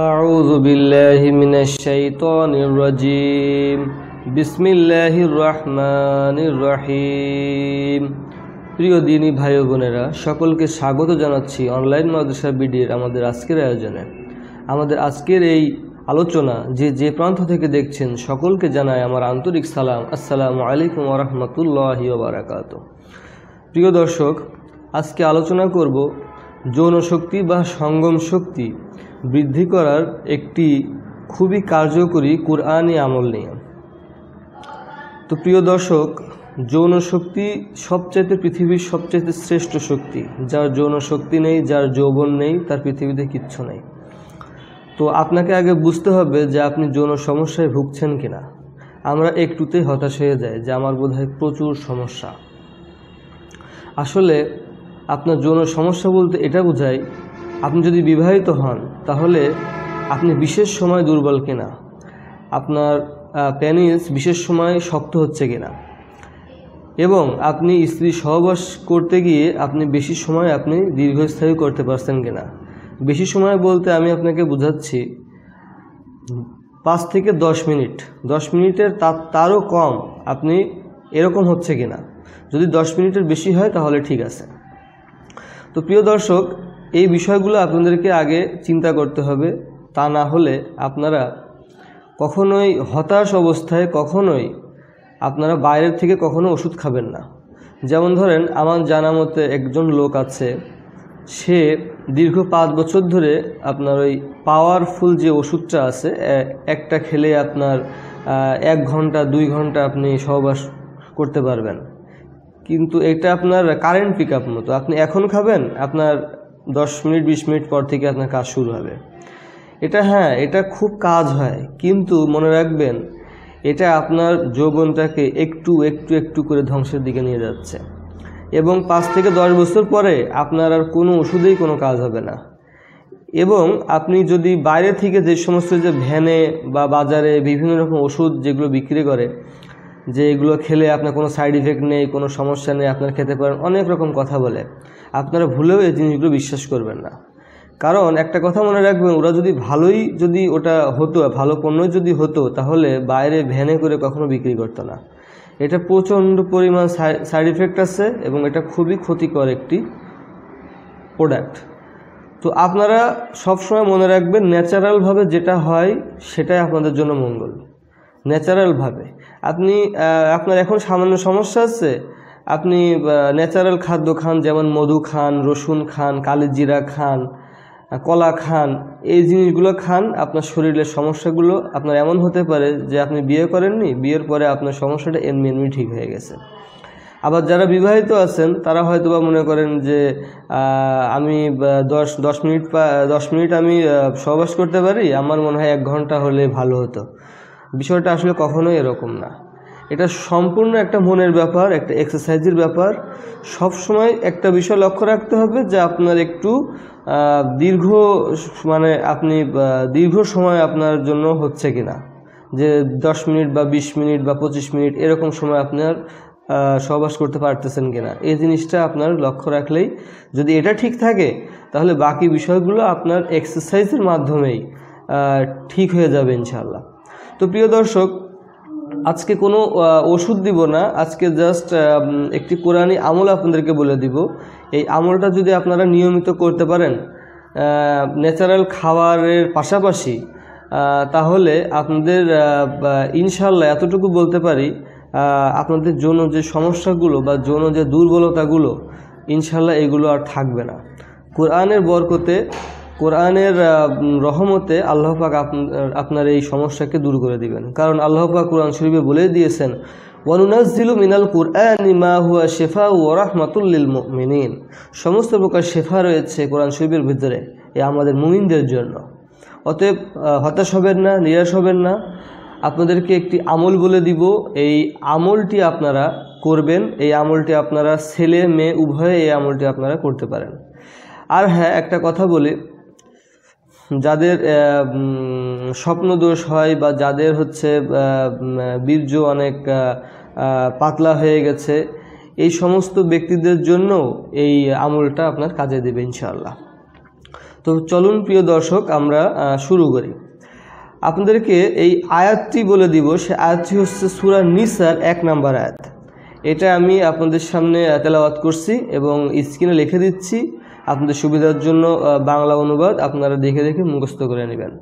أعوذ بالله من الشيطان الرجيم بسم الله الرحمن الرحيم প্রিয় দিনই ভাই বোনেরা সকলকে স্বাগত জানাচ্ছি অনলাইন মাদ্রাসা বিডির আমাদের আজকের আয়োজনে আমাদের আজকের এই আলোচনা যে যে প্রান্ত থেকে দেখছেন সকলকে জানায় আমার আন্তরিক সালাম আসসালামু আলাইকুম রহমতুল্লাহ বারাকাত প্রিয় দর্শক আজকে আলোচনা করব যৌন শক্তি বা সঙ্গম শক্তি বৃদ্ধি করার একটি খুবই কার্যকরী কোরআনই আমল নিয়ে তো প্রিয় দর্শক যৌন শক্তি সবচাইতে পৃথিবীর সবচাইতে শ্রেষ্ঠ শক্তি যার যৌন শক্তি নেই যার যৌবন নেই তার পৃথিবীতে কিচ্ছু নেই তো আপনাকে আগে বুঝতে হবে যে আপনি যৌন সমস্যায় ভুগছেন কিনা আমরা একটুতেই হতাশ হয়ে যাই যে আমার বোধহয় প্রচুর সমস্যা আসলে আপনার যৌন সমস্যা বলতে এটা বোঝায় আপনি যদি বিবাহিত হন তাহলে আপনি বিশেষ সময় দুর্বল কিনা আপনার প্যানিস বিশেষ সময় শক্ত হচ্ছে কিনা এবং আপনি স্ত্রী সহবাস করতে গিয়ে আপনি বেশি সময় আপনি দীর্ঘস্থায়ী করতে পারছেন কিনা বেশি সময় বলতে আমি আপনাকে বুঝাচ্ছি পাঁচ থেকে দশ মিনিট দশ মিনিটের তার তারও কম আপনি এরকম হচ্ছে কিনা যদি দশ মিনিটের বেশি হয় তাহলে ঠিক আছে তো প্রিয় দর্শক এই বিষয়গুলো আপনাদেরকে আগে চিন্তা করতে হবে তা না হলে আপনারা কখনোই হতাশ অবস্থায় কখনোই আপনারা বাইরের থেকে কখনো ওষুধ খাবেন না যেমন ধরেন আমার জানা মতে একজন লোক আছে সে দীর্ঘ পাঁচ বছর ধরে আপনার ওই পাওয়ারফুল যে ওষুধটা আছে একটা খেলে আপনার এক ঘন্টা দুই ঘন্টা আপনি সহবাস করতে পারবেন কিন্তু এটা আপনার কারেন্ট পিক আপ মতো আপনি এখন খাবেন আপনার দশ মিনিট বিশ মিনিট পর থেকে আপনার কাজ শুরু হবে এটা হ্যাঁ এটা খুব কাজ হয় কিন্তু মনে রাখবেন এটা আপনার যৌবনটাকে একটু একটু একটু করে ধ্বংসের দিকে নিয়ে যাচ্ছে এবং পাঁচ থেকে দশ বছর পরে আপনার আর কোনো ওষুধেই কোনো কাজ হবে না এবং আপনি যদি বাইরে থেকে যে সমস্ত যে ভ্যানে বা বাজারে বিভিন্ন রকম ওষুধ যেগুলো বিক্রি করে যে এগুলো খেলে আপনার কোনো সাইড ইফেক্ট নেই কোনো সমস্যা নেই আপনার খেতে পারেন অনেক রকম কথা বলে আপনারা ভুলেও এই জিনিসগুলো বিশ্বাস করবেন না কারণ একটা কথা মনে রাখবেন ওরা যদি ভালোই যদি ওটা হতো ভালো পণ্য যদি হতো তাহলে বাইরে ভ্যানে করে কখনো বিক্রি করতো না এটা প্রচণ্ড পরিমাণ সাইড ইফেক্ট আছে এবং এটা খুবই ক্ষতিকর একটি প্রোডাক্ট তো আপনারা সবসময় মনে রাখবেন ন্যাচারালভাবে যেটা হয় সেটাই আপনাদের জন্য মঙ্গল ন্যাচারালভাবে আপনি আপনার এখন সামান্য সমস্যা আছে আপনি ন্যাচারাল খাদ্য খান যেমন মধু খান রসুন খান জিরা খান কলা খান এই জিনিসগুলো খান আপনার শরীরের সমস্যাগুলো আপনার এমন হতে পারে যে আপনি বিয়ে করেননি বিয়ের পরে আপনার সমস্যাটা এমনি এমনি ঠিক হয়ে গেছে আবার যারা বিবাহিত আছেন তারা হয়তো বা মনে করেন যে আমি দশ দশ মিনিট দশ মিনিট আমি সহবাস করতে পারি আমার মনে হয় এক ঘন্টা হলে ভালো হতো বিষয়টা আসলে কখনোই এরকম না এটা সম্পূর্ণ একটা মনের ব্যাপার একটা এক্সারসাইজের ব্যাপার সব সময় একটা বিষয় লক্ষ্য রাখতে হবে যে আপনার একটু দীর্ঘ মানে আপনি দীর্ঘ সময় আপনার জন্য হচ্ছে কিনা যে দশ মিনিট বা বিশ মিনিট বা পঁচিশ মিনিট এরকম সময় আপনার সহবাস করতে পারতেছেন কিনা এই জিনিসটা আপনার লক্ষ্য রাখলেই যদি এটা ঠিক থাকে তাহলে বাকি বিষয়গুলো আপনার এক্সারসাইজের মাধ্যমেই ঠিক হয়ে যাবে ইনশাল্লাহ তো প্রিয় দর্শক আজকে কোনো ওষুধ দিব না আজকে জাস্ট একটি কোরআনই আমল আপনাদেরকে বলে দিব এই আমলটা যদি আপনারা নিয়মিত করতে পারেন ন্যাচারাল খাবারের পাশাপাশি তাহলে আপনাদের ইনশাল্লাহ এতটুকু বলতে পারি আপনাদের যৌন যে সমস্যাগুলো বা যৌন যে দুর্বলতাগুলো ইনশাল্লাহ এগুলো আর থাকবে না কোরআনের বরকতে কোরআনের রহমতে আল্লাহ পাক আপনার এই সমস্যাকে দূর করে দিবেন কারণ আল্লাহ পাক কোরআন শরীফে বলেই দিয়েছেন ওয়ানুনাজিলু মিনাল কুরআন মা হুয়া শেফা ও রাহমাতুল্লিল মুমিনিন সমস্ত প্রকার শেফা রয়েছে কোরআন শরীফের ভিতরে এ আমাদের মুমিনদের জন্য অতএব হতাশ হবেন না নিরাশ হবেন না আপনাদেরকে একটি আমল বলে দিব এই আমলটি আপনারা করবেন এই আমলটি আপনারা ছেলে মেয়ে উভয়ে এই আমলটি আপনারা করতে পারেন আর হ্যাঁ একটা কথা বলি যাদের স্বপ্নদোষ হয় বা যাদের হচ্ছে বীর্য অনেক পাতলা হয়ে গেছে এই সমস্ত ব্যক্তিদের জন্য এই আমলটা আপনার কাজে দেবে ইনশাআল্লাহ তো চলুন প্রিয় দর্শক আমরা শুরু করি আপনাদেরকে এই আয়াতটি বলে দিব সে আয়াতটি হচ্ছে সুরা নিসার এক নাম্বার আয়াত এটা আমি আপনাদের সামনে তেলাওয়াত করছি এবং স্ক্রিনে লিখে দিচ্ছি আপনাদের সুবিধার জন্য বাংলা অনুবাদ আপনারা দেখে দেখে মুখস্থ করে নেবেন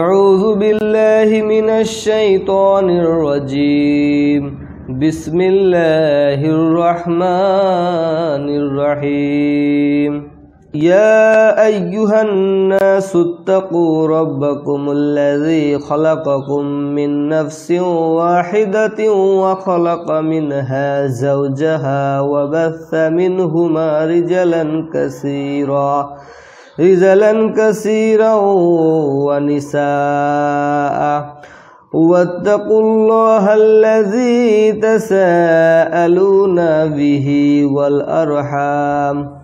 أعوذ بالله من الشيطان الرجيم بسم الله الرحمن الرحيم يا أيها الناس اتقوا ربكم الذي خلقكم من نفس واحدة وخلق منها زوجها وبث منهما رجلا كثيرا رجلا كثيرا ونساء واتقوا الله الذي تساءلون به والأرحام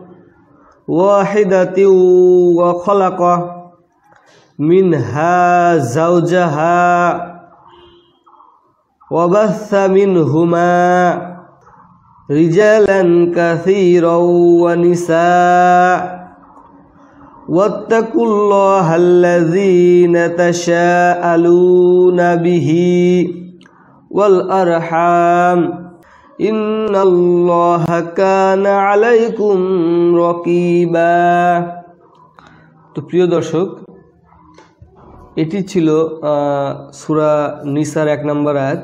واحدة وخلق منها زوجها وبث منهما رجالا كثيرا ونساء واتقوا الله الذين تشاءلون به والأرحام তো প্রিয় দর্শক এটি ছিল সুরা নিসার এক নম্বর আয়াত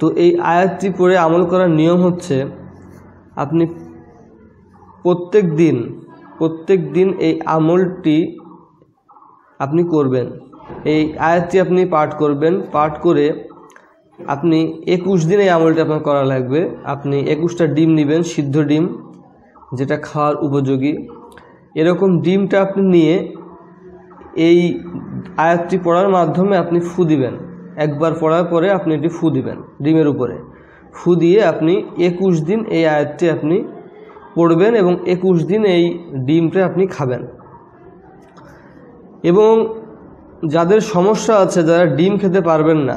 তো এই আয়াতটি পরে আমল করার নিয়ম হচ্ছে আপনি প্রত্যেক দিন প্রত্যেক দিন এই আমলটি আপনি করবেন এই আয়াতটি আপনি পাঠ করবেন পাঠ করে আপনি একুশ দিন এই আমলটি আপনার করা লাগবে আপনি একুশটা ডিম নেবেন সিদ্ধ ডিম যেটা খাওয়ার উপযোগী এরকম ডিমটা আপনি নিয়ে এই আয়াতটি পড়ার মাধ্যমে আপনি ফু দিবেন একবার পড়ার পরে আপনি এটি ফু দিবেন ডিমের উপরে ফু দিয়ে আপনি একুশ দিন এই আয়াতটি আপনি পড়বেন এবং একুশ দিন এই ডিমটা আপনি খাবেন এবং যাদের সমস্যা আছে যারা ডিম খেতে পারবেন না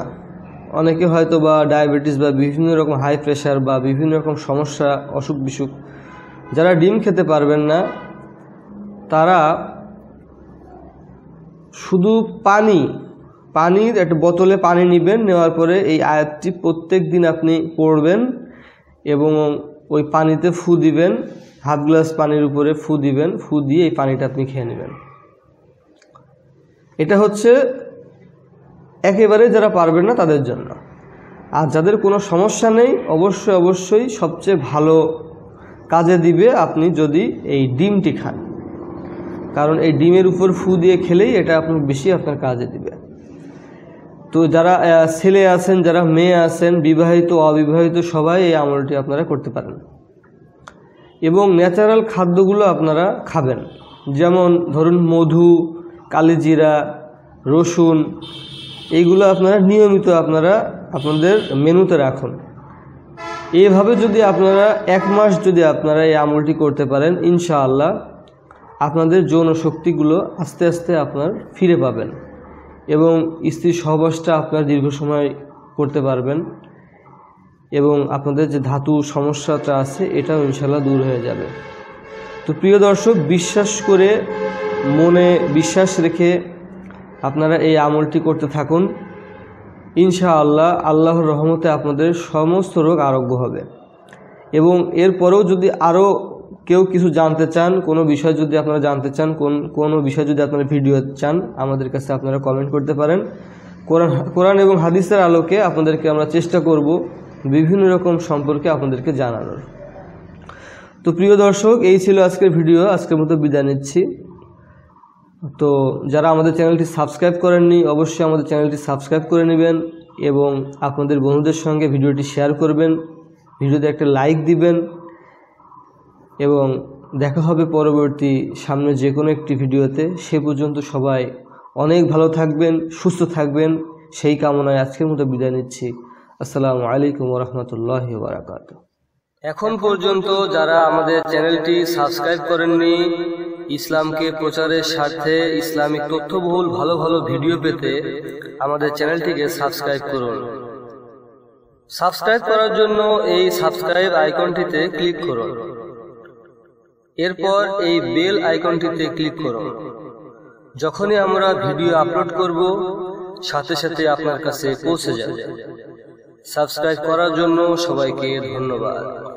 অনেকে হয়তো বা ডায়াবেটিস বা বিভিন্ন রকম হাই প্রেশার বা বিভিন্ন রকম সমস্যা অসুখ বিসুখ যারা ডিম খেতে পারবেন না তারা শুধু পানি পানির একটা বোতলে পানি নেবেন নেওয়ার পরে এই আয়াতটি প্রত্যেক দিন আপনি পড়বেন এবং ওই পানিতে ফু দিবেন হাফ গ্লাস পানির উপরে ফু দিবেন ফু দিয়ে এই পানিটা আপনি খেয়ে নেবেন এটা হচ্ছে একেবারে যারা পারবেন না তাদের জন্য আর যাদের কোনো সমস্যা নেই অবশ্যই অবশ্যই সবচেয়ে ভালো কাজে দিবে আপনি যদি এই ডিমটি খান কারণ এই ডিমের উপর ফু দিয়ে খেলেই এটা আপনার বেশি আপনার কাজে দিবে তো যারা ছেলে আছেন যারা মেয়ে আছেন বিবাহিত অবিবাহিত সবাই এই আমলটি আপনারা করতে পারেন এবং ন্যাচারাল খাদ্যগুলো আপনারা খাবেন যেমন ধরুন মধু কালিজিরা রসুন এইগুলো আপনারা নিয়মিত আপনারা আপনাদের মেনুতে রাখুন এইভাবে যদি আপনারা এক মাস যদি আপনারা এই আমলটি করতে পারেন ইনশাআল্লাহ আপনাদের যৌন শক্তিগুলো আস্তে আস্তে আপনার ফিরে পাবেন এবং স্ত্রীর সহবাসটা আপনার দীর্ঘ সময় করতে পারবেন এবং আপনাদের যে ধাতু সমস্যাটা আছে এটাও ইনশাল্লাহ দূর হয়ে যাবে তো প্রিয় দর্শক বিশ্বাস করে মনে বিশ্বাস রেখে আপনারা এই আমলটি করতে থাকুন ইনশাআল্লাহ আল্লাহর রহমতে আপনাদের সমস্ত রোগ আরোগ্য হবে এবং এরপরেও যদি আরও কেউ কিছু জানতে চান কোনো বিষয় যদি আপনারা জানতে চান কোন কোনো বিষয় যদি আপনারা ভিডিও চান আমাদের কাছে আপনারা কমেন্ট করতে পারেন কোরআন কোরআন এবং হাদিসের আলোকে আপনাদেরকে আমরা চেষ্টা করব বিভিন্ন রকম সম্পর্কে আপনাদেরকে জানানোর তো প্রিয় দর্শক এই ছিল আজকের ভিডিও আজকের মতো বিদায় নিচ্ছি তো যারা আমাদের চ্যানেলটি সাবস্ক্রাইব করেননি অবশ্যই আমাদের চ্যানেলটি সাবস্ক্রাইব করে নেবেন এবং আপনাদের বন্ধুদের সঙ্গে ভিডিওটি শেয়ার করবেন ভিডিওতে একটা লাইক দিবেন এবং দেখা হবে পরবর্তী সামনে যে কোনো একটি ভিডিওতে সে পর্যন্ত সবাই অনেক ভালো থাকবেন সুস্থ থাকবেন সেই কামনায় আজকের মতো বিদায় নিচ্ছি আসসালামু আলাইকুম রহমতুল্লাহ বারাকাত এখন পর্যন্ত যারা আমাদের চ্যানেলটি সাবস্ক্রাইব করেননি ইসলামকে প্রচারের স্বার্থে ইসলামিক তথ্যবহুল ভালো ভালো ভিডিও পেতে আমাদের চ্যানেলটিকে সাবস্ক্রাইব করুন সাবস্ক্রাইব করার জন্য এই সাবস্ক্রাইব আইকনটিতে ক্লিক করুন এরপর এই বেল আইকনটিতে ক্লিক করুন যখনই আমরা ভিডিও আপলোড করব সাথে সাথে আপনার কাছে পৌঁছে যাবে সাবস্ক্রাইব করার জন্য সবাইকে ধন্যবাদ